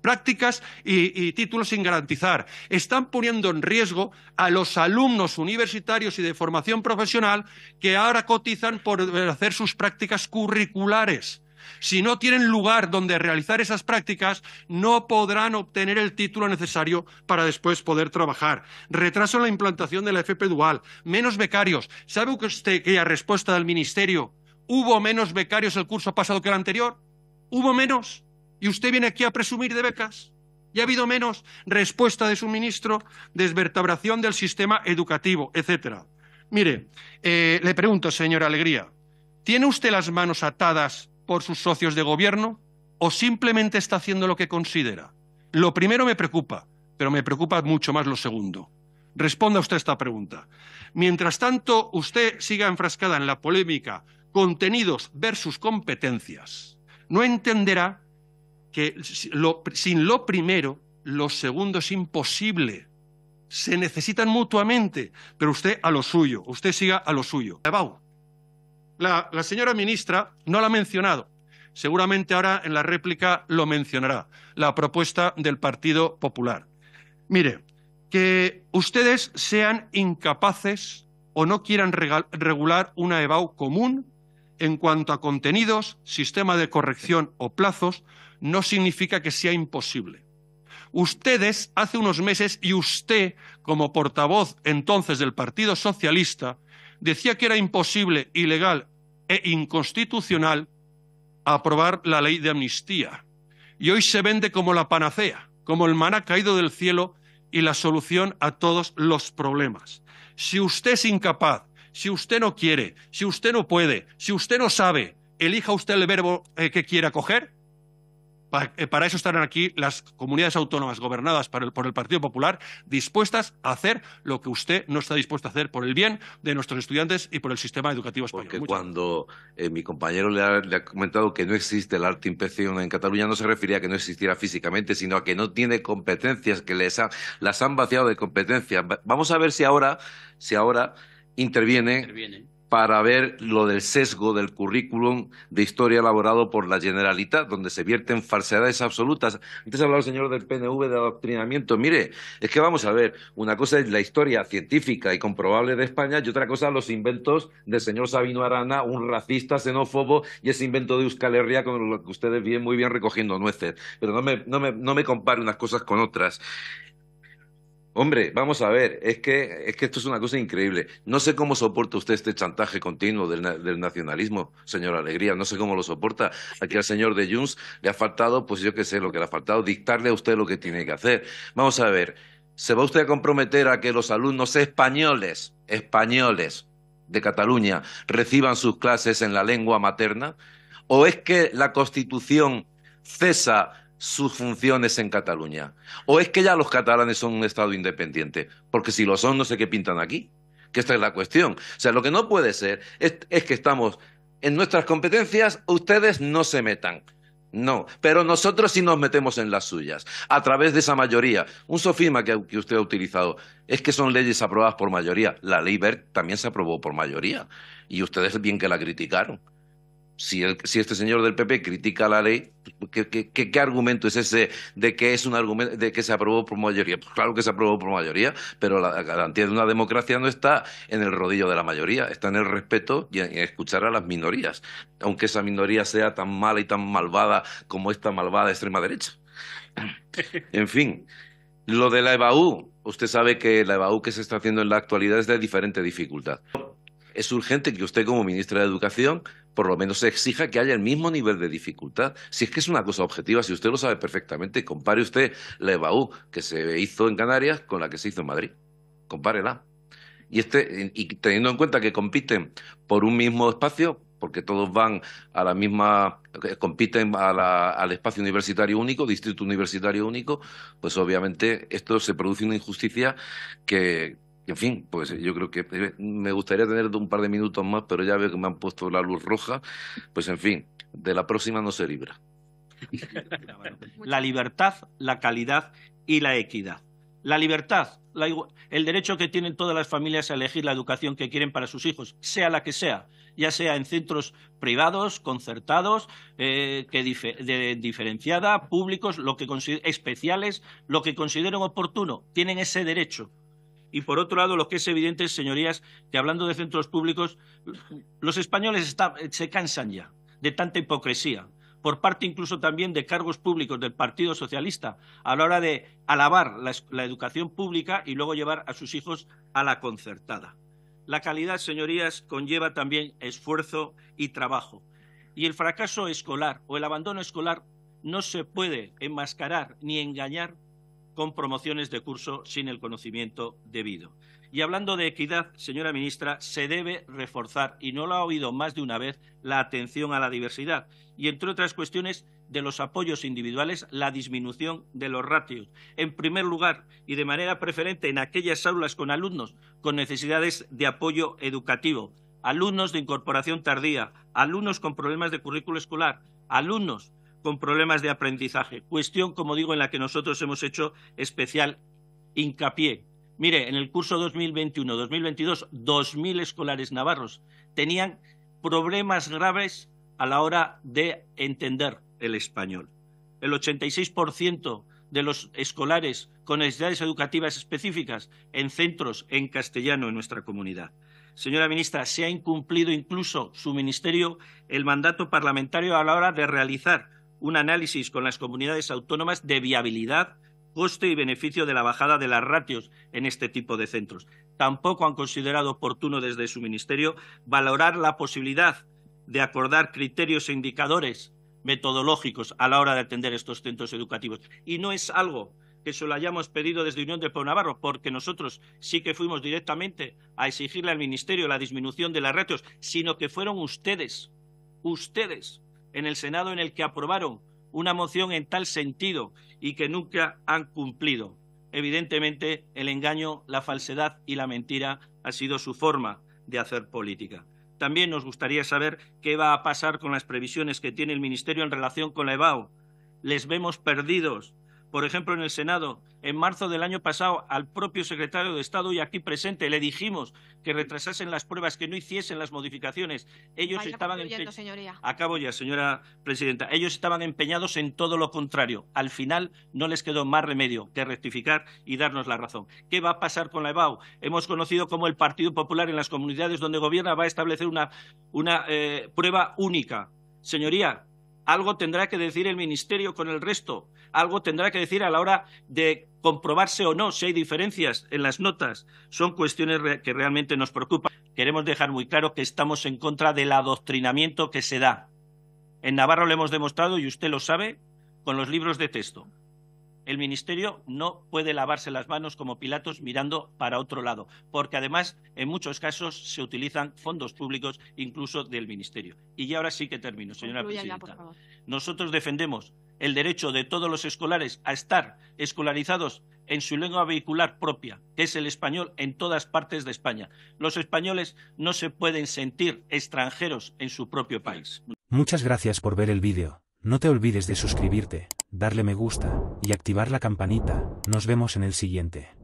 prácticas y, títulos sin garantizar. Están poniendo en riesgo a los alumnos universitarios y de formación profesional que ahora cotizan por hacer sus prácticas curriculares. Si no tienen lugar donde realizar esas prácticas, no podrán obtener el título necesario para después poder trabajar. Retraso en la implantación de la FP dual, menos becarios. ¿Sabe usted que la respuesta del Ministerio? ¿Hubo menos becarios el curso pasado que el anterior? ¿Hubo menos? ¿Y usted viene aquí a presumir de becas? ¿Y ha habido menos respuesta de su ministro, desvertebración del sistema educativo, etcétera? Mire, eh, le pregunto, señora Alegría, ¿tiene usted las manos atadas por sus socios de gobierno o simplemente está haciendo lo que considera? Lo primero me preocupa, pero me preocupa mucho más lo segundo. Responda usted a esta pregunta. Mientras tanto, usted siga enfrascada en la polémica contenidos versus competencias, no entenderá que sin lo primero, lo segundo es imposible. Se necesitan mutuamente, pero usted a lo suyo, usted siga a lo suyo. La, la señora ministra no la ha mencionado. Seguramente ahora en la réplica lo mencionará, la propuesta del Partido Popular. Mire, que ustedes sean incapaces o no quieran regular una EBAU común en cuanto a contenidos, sistema de corrección o plazos, no significa que sea imposible. Ustedes, hace unos meses, y usted, como portavoz entonces del Partido Socialista, decía que era imposible, ilegal e inconstitucional aprobar la ley de amnistía. Y hoy se vende como la panacea, como el maná caído del cielo y la solución a todos los problemas. Si usted es incapaz, si usted no quiere, si usted no puede, si usted no sabe, elija usted el verbo eh, que quiera coger eh, para eso estarán aquí las comunidades autónomas gobernadas por el Partido Popular, dispuestas a hacer lo que usted no está dispuesto a hacer por el bien de nuestros estudiantes y por el sistema educativo español. Porque cuando eh, mi compañero le ha, comentado que no existe el arte inspección en Cataluña, no se refería a que no existiera físicamente, sino a que no tiene competencias, que les las han vaciado de competencias. Vamos a ver si ahora, si ahora interviene para ver lo del sesgo del currículum de historia elaborado por la Generalitat, donde se vierten falsedades absolutas. Antes hablado el señor del PNV de adoctrinamiento. Mire, es que vamos a ver, una cosa es la historia científica y comprobable de España y otra cosa los inventos del señor Sabino Arana, un racista, xenófobo, y ese invento de Euskal Herria con lo que ustedes vienen muy bien recogiendo nueces. Pero no me, no me, no me compare unas cosas con otras. Hombre, vamos a ver, es que, es que esto es una cosa increíble. No sé cómo soporta usted este chantaje continuo del, nacionalismo, señor Alegría, no sé cómo lo soporta. Aquí al señor de Junts le ha faltado, pues yo qué sé, lo que le ha faltado, dictarle a usted lo que tiene que hacer. Vamos a ver, ¿se va usted a comprometer a que los alumnos españoles, españoles de Cataluña, reciban sus clases en la lengua materna? ¿O es que la Constitución cesa sus funciones en Cataluña? ¿O es que ya los catalanes son un Estado independiente? Porque si lo son, no sé qué pintan aquí. Que esta es la cuestión. O sea, lo que no puede ser es, que estamos en nuestras competencias, ustedes no se metan. No, pero nosotros sí nos metemos en las suyas, a través de esa mayoría. Un sofisma que, que, usted ha utilizado es que son leyes aprobadas por mayoría. La ley Bert también se aprobó por mayoría y ustedes bien que la criticaron si, este señor del PP critica la ley, pues, ¿qué, qué, argumento es ese de que es un argumento de que se aprobó por mayoría? Pues claro que se aprobó por mayoría, pero la garantía de una democracia no está en el rodillo de la mayoría, está en el respeto y en escuchar a las minorías, aunque esa minoría sea tan mala y tan malvada como esta malvada extrema derecha. en fin, lo de la EBAU, usted sabe que la EBAU que se está haciendo en la actualidad es de diferente dificultad es urgente que usted como ministra de Educación por lo menos se exija que haya el mismo nivel de dificultad. Si es que es una cosa objetiva, si usted lo sabe perfectamente, compare usted la EBAU que se hizo en Canarias con la que se hizo en Madrid. Compárela. Y, este, y teniendo en cuenta que compiten por un mismo espacio, porque todos van a la misma, compiten al espacio universitario único, distrito universitario único, pues obviamente esto se produce una injusticia que, en fin, pues eh, yo creo que eh, me gustaría tener un par de minutos más, pero ya veo que me han puesto la luz roja. Pues en fin, de la próxima no se libra. la libertad, la calidad y la equidad. La libertad, el derecho que tienen todas las familias a elegir la educación que quieren para sus hijos, sea la que sea, ya sea en centros privados, concertados, eh, que diferenciada, públicos, lo que especiales, lo que consideren oportuno, tienen ese derecho. Y por otro lado, lo que es evidente, señorías, que hablando de centros públicos, los españoles se cansan ya de tanta hipocresía por parte incluso también de cargos públicos del Partido Socialista a la hora de alabar la, educación pública y luego llevar a sus hijos a la concertada. La calidad, señorías, conlleva también esfuerzo y trabajo. Y el fracaso escolar o el abandono escolar no se puede enmascarar ni engañar con promociones de curso sin el conocimiento debido. Y hablando de equidad, señora ministra, se debe reforzar, y no lo ha oído más de una vez, la atención a la diversidad y, entre otras cuestiones, de los apoyos individuales, la disminución de los ratios. En primer lugar, y de manera preferente, en aquellas aulas con alumnos con necesidades de apoyo educativo, alumnos de incorporación tardía, alumnos con problemas de currículo escolar, alumnos con problemas de aprendizaje. Cuestión, como digo, en la que nosotros hemos hecho especial hincapié. Mire, en el curso 2021-2022, 2.000 escolares navarros tenían problemas graves a la hora de entender el español. El 86% de los escolares con necesidades educativas específicas en centros en castellano en nuestra comunidad. Señora ministra, se ha incumplido incluso su ministerio el mandato parlamentario a la hora de realizar un análisis con las comunidades autónomas de viabilidad, coste y beneficio de la bajada de las ratios en este tipo de centros. Tampoco han considerado oportuno desde su ministerio valorar la posibilidad de acordar criterios e indicadores metodológicos a la hora de atender estos centros educativos. Y no es algo que se lo hayamos pedido desde Unión de Pueblo Navarro, porque nosotros sí que fuimos directamente a exigirle al Ministerio la disminución de las ratios, sino que fueron ustedes, ustedes, en el Senado en el que aprobaron una moción en tal sentido y que nunca han cumplido. Evidentemente, el engaño, la falsedad y la mentira ha sido su forma de hacer política. También nos gustaría saber qué va a pasar con las previsiones que tiene el Ministerio en relación con la EBAU. Les vemos perdidos, por ejemplo, en el Senado, en marzo del año pasado, al propio secretario de Estado y aquí presente, le dijimos que retrasasen las pruebas, que no hiciesen las modificaciones. Ellos estaban empeñados. Acabo ya, señora presidenta. Ellos estaban empeñados en todo lo contrario. Al final no les quedó más remedio que rectificar y darnos la razón. ¿Qué va a pasar con la EBAU? Hemos conocido cómo el Partido Popular en las comunidades donde gobierna va a establecer una, eh, prueba única. Señoría, algo tendrá que decir el Ministerio con el resto, algo tendrá que decir a la hora de comprobarse o no si hay diferencias en las notas. Son cuestiones que realmente nos preocupan. Queremos dejar muy claro que estamos en contra del adoctrinamiento que se da. En Navarro lo hemos demostrado y usted lo sabe con los libros de texto el ministerio no puede lavarse las manos como Pilatos mirando para otro lado, porque además en muchos casos se utilizan fondos públicos incluso del ministerio. Y ya ahora sí que termino, señora presidenta. Nosotros defendemos el derecho de todos los escolares a estar escolarizados en su lengua vehicular propia, que es el español en todas partes de España. Los españoles no se pueden sentir extranjeros en su propio país. Muchas gracias por ver el vídeo. No te olvides de suscribirte darle me gusta y activar la campanita. Nos vemos en el siguiente.